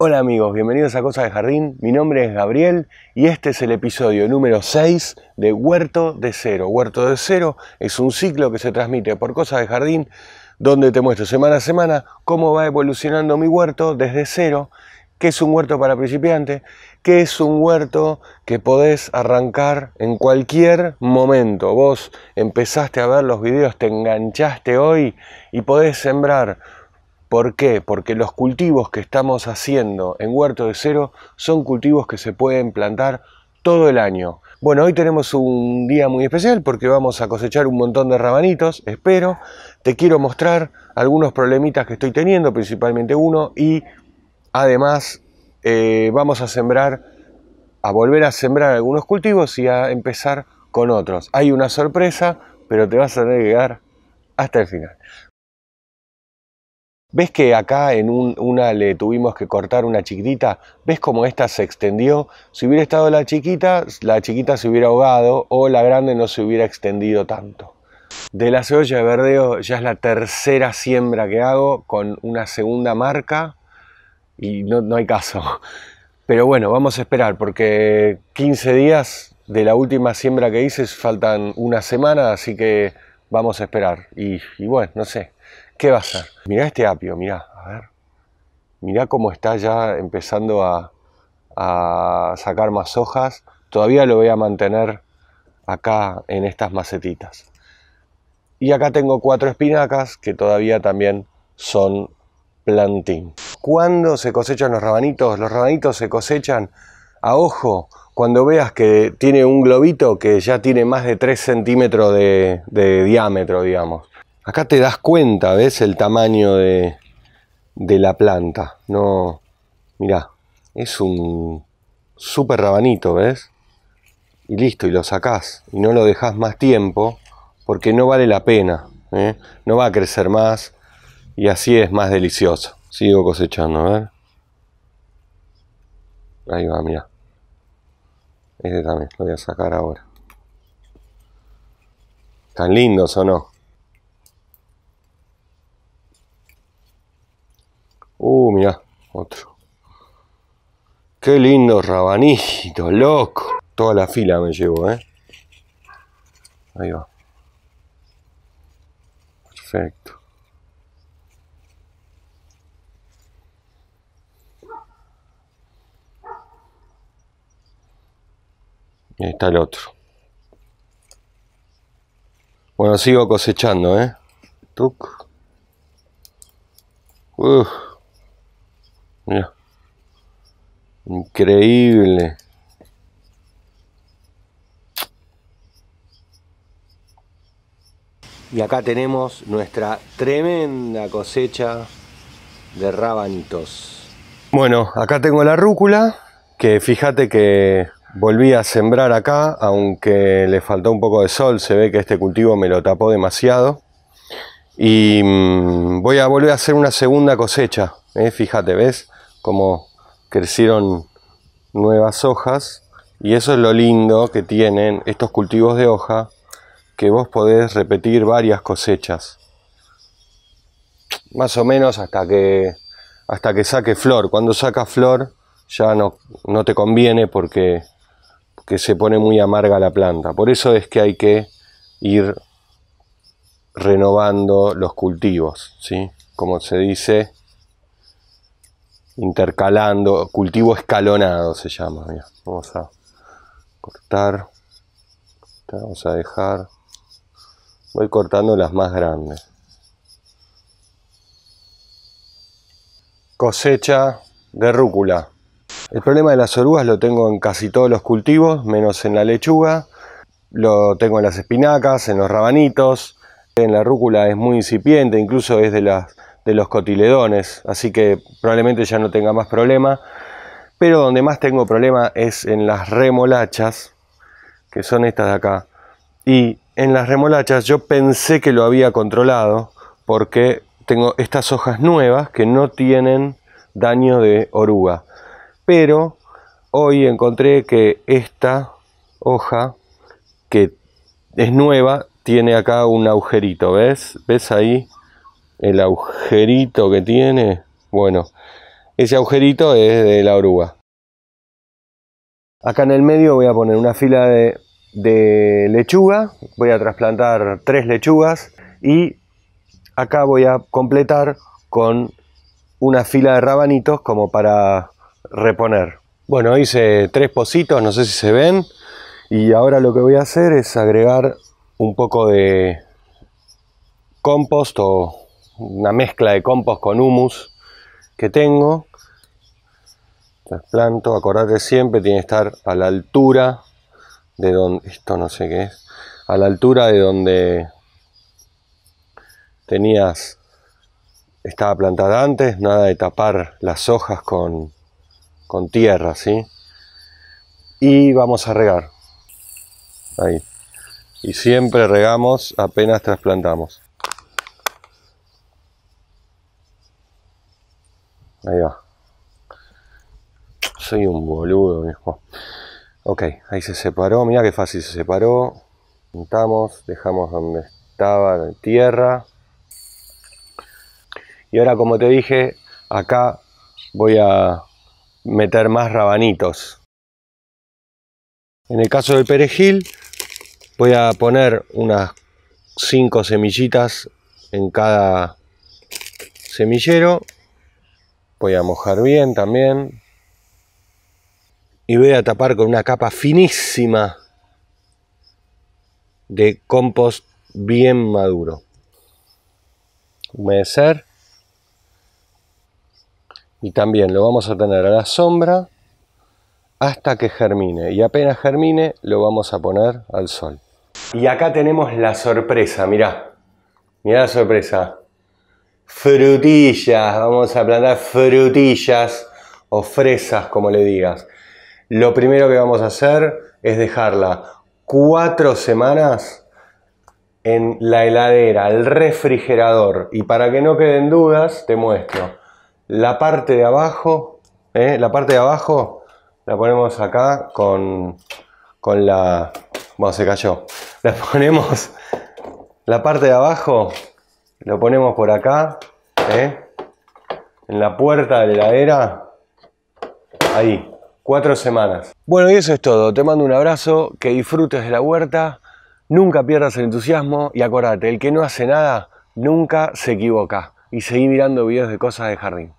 Hola amigos, bienvenidos a Cosas de Jardín. Mi nombre es Gabriel y este es el episodio número 6 de Huerto de Cero. Huerto de Cero es un ciclo que se transmite por Cosas de Jardín donde te muestro semana a semana cómo va evolucionando mi huerto desde cero, que es un huerto para principiantes, que es un huerto que podés arrancar en cualquier momento. Vos empezaste a ver los videos, te enganchaste hoy y podés sembrar ¿Por qué? Porque los cultivos que estamos haciendo en Huerto de Cero son cultivos que se pueden plantar todo el año. Bueno, hoy tenemos un día muy especial porque vamos a cosechar un montón de rabanitos, espero. Te quiero mostrar algunos problemitas que estoy teniendo, principalmente uno, y además eh, vamos a sembrar, a volver a sembrar algunos cultivos y a empezar con otros. Hay una sorpresa, pero te vas a tener que hasta el final. ¿Ves que acá en una le tuvimos que cortar una chiquitita? ¿Ves cómo esta se extendió? Si hubiera estado la chiquita, la chiquita se hubiera ahogado o la grande no se hubiera extendido tanto. De la cebolla de verdeo ya es la tercera siembra que hago con una segunda marca y no, hay caso. Pero bueno, vamos a esperar porque 15 días de la última siembra que hice faltan una semana, así que vamos a esperar. y bueno, no sé, ¿Qué va a ser? Mirá este apio, mirá, a ver. Mirá cómo está ya empezando a, sacar más hojas. Todavía lo voy a mantener acá en estas macetitas. Y acá tengo cuatro espinacas que todavía también son plantín. ¿Cuándo se cosechan los rabanitos? Los rabanitos se cosechan a ojo cuando veas que tiene un globito que ya tiene más de 3 centímetros de, de diámetro, digamos. Acá te das cuenta, ves el tamaño de, la planta. No, mirá, es un súper rabanito, ¿ves? Y listo, y lo sacás. Y no lo dejás más tiempo porque no vale la pena. ¿eh? No va a crecer más y así es más delicioso. Sigo cosechando, a ver. Ahí va, mira. Este también lo voy a sacar ahora. ¿Están lindos o no? Uh, mira, otro. Qué lindo rabanito, loco. Toda la fila me llevo, ¿eh? Ahí va. Perfecto. ahí está el otro. Bueno, sigo cosechando, ¿eh? Tuc. Uf. Mira. Increíble. Y acá tenemos nuestra tremenda cosecha de rabanitos. Bueno, acá tengo la rúcula, que fíjate que volví a sembrar acá, aunque le faltó un poco de sol, se ve que este cultivo me lo tapó demasiado. Y mm, voy a volver a hacer una segunda cosecha, ¿eh? fíjate, ¿ves? como crecieron nuevas hojas y eso es lo lindo que tienen estos cultivos de hoja que vos podés repetir varias cosechas más o menos hasta que hasta que saque flor cuando saca flor ya no, no te conviene porque, que se pone muy amarga la planta por eso es que hay que ir renovando los cultivos ¿sí? como se dice intercalando, cultivo escalonado se llama. vamos a cortar, vamos a dejar, voy cortando las más grandes. Cosecha de rúcula. El problema de las orugas lo tengo en casi todos los cultivos, menos en la lechuga. Lo tengo en las espinacas, en los rabanitos. En la rúcula es muy incipiente, incluso es de las de los cotiledones, así que probablemente ya no tenga más problema. Pero donde más tengo problema es en las remolachas, que son estas de acá. Y en las remolachas yo pensé que lo había controlado porque tengo estas hojas nuevas que no tienen daño de oruga. Pero hoy encontré que esta hoja que es nueva tiene acá un agujerito, ¿ves? ¿Ves ahí? el agujerito que tiene, bueno, ese agujerito es de la oruga. Acá en el medio voy a poner una fila de, lechuga, voy a trasplantar tres lechugas y acá voy a completar con una fila de rabanitos como para reponer. Bueno, hice tres pocitos, no sé si se ven. Y ahora lo que voy a hacer es agregar un poco de compost o una mezcla de compost con humus que tengo. Trasplanto, acordate siempre, tiene que estar a la altura de donde, esto no sé qué es, a la altura de donde tenías, estaba plantada antes, nada de tapar las hojas con, con tierra, ¿sí? Y vamos a regar. Ahí. Y siempre regamos apenas trasplantamos. Ahí va. Soy un boludo, Ok, ahí se separó. Mira qué fácil se separó. Juntamos, dejamos donde estaba la tierra. Y ahora, como te dije, acá voy a meter más rabanitos. En el caso del perejil, voy a poner unas 5 semillitas en cada semillero Voy a mojar bien también. Y voy a tapar con una capa finísima de compost bien maduro. Humedecer. Y también lo vamos a tener a la sombra hasta que germine. Y apenas germine lo vamos a poner al sol. Y acá tenemos la sorpresa, mirá. Mirá la sorpresa frutillas, vamos a plantar frutillas o fresas, como le digas. Lo primero que vamos a hacer es dejarla cuatro semanas en la heladera, el refrigerador. Y para que no queden dudas, te muestro la parte de abajo, ¿eh? la parte de abajo la ponemos acá con, con la... Bueno, se cayó. La ponemos... La parte de abajo lo ponemos por acá, ¿eh? en la puerta de la era. Ahí, cuatro semanas. Bueno, y eso es todo. Te mando un abrazo, que disfrutes de la huerta, nunca pierdas el entusiasmo y acordate, el que no hace nada nunca se equivoca. Y seguí mirando videos de cosas de jardín.